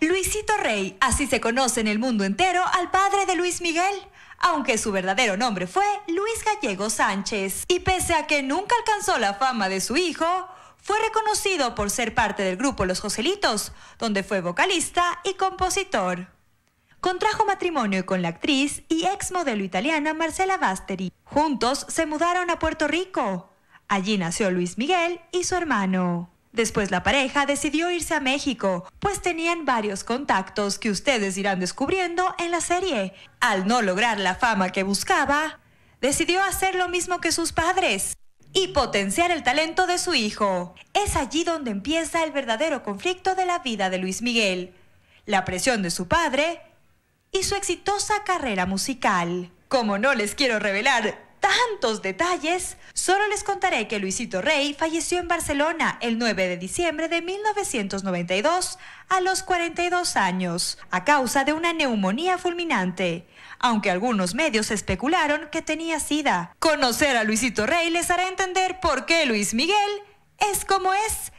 Luisito Rey, así se conoce en el mundo entero al padre de Luis Miguel, aunque su verdadero nombre fue Luis Gallego Sánchez. Y pese a que nunca alcanzó la fama de su hijo, fue reconocido por ser parte del grupo Los Joselitos, donde fue vocalista y compositor. Contrajo matrimonio con la actriz y ex modelo italiana Marcela Basteri. Juntos se mudaron a Puerto Rico. Allí nació Luis Miguel y su hermano. Después la pareja decidió irse a México, pues tenían varios contactos que ustedes irán descubriendo en la serie. Al no lograr la fama que buscaba, decidió hacer lo mismo que sus padres y potenciar el talento de su hijo. Es allí donde empieza el verdadero conflicto de la vida de Luis Miguel, la presión de su padre y su exitosa carrera musical. Como no les quiero revelar tantos detalles, solo les contaré que Luisito Rey falleció en Barcelona el 9 de diciembre de 1992 a los 42 años, a causa de una neumonía fulminante, aunque algunos medios especularon que tenía sida. Conocer a Luisito Rey les hará entender por qué Luis Miguel es como es